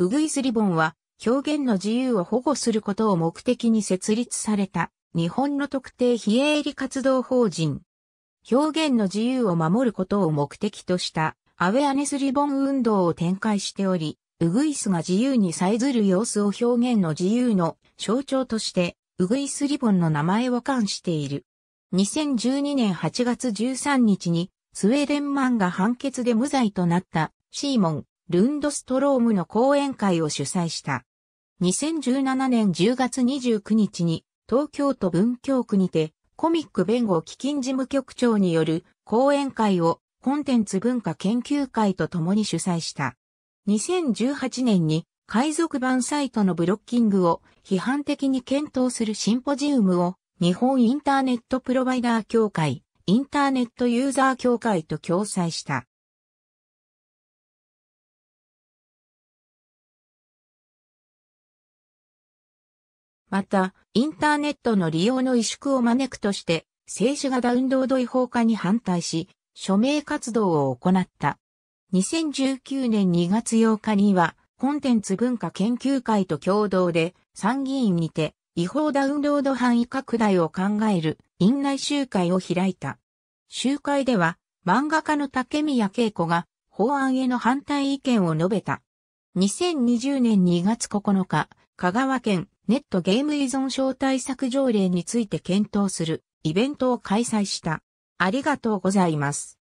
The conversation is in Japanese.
ウグイスリボンは表現の自由を保護することを目的に設立された日本の特定非営利活動法人。表現の自由を守ることを目的としたアウェアネスリボン運動を展開しており、ウグイスが自由にさえずる様子を表現の自由の象徴として、ウグイスリボンの名前を冠している。2012年8月13日にスウェーデンマンが判決で無罪となったシーモン・ルンドストロームの講演会を主催した。2017年10月29日に東京都文京区にてコミック弁護基金事務局長による講演会をコンテンツ文化研究会と共に主催した。2018年に海賊版サイトのブロッキングを批判的に検討するシンポジウムを日本インターネットプロバイダー協会、インターネットユーザー協会と共催した。また、インターネットの利用の萎縮を招くとして、静止画ダウンロード違法化に反対し、署名活動を行った。2019年2月8日には、コンテンツ文化研究会と共同で、参議院にて、違法ダウンロード範囲拡大を考える院内集会を開いた。集会では、漫画家の竹宮恵子が法案への反対意見を述べた。2020年2月9日、香川県ネットゲーム依存症対策条例について検討するイベントを開催した。ありがとうございます。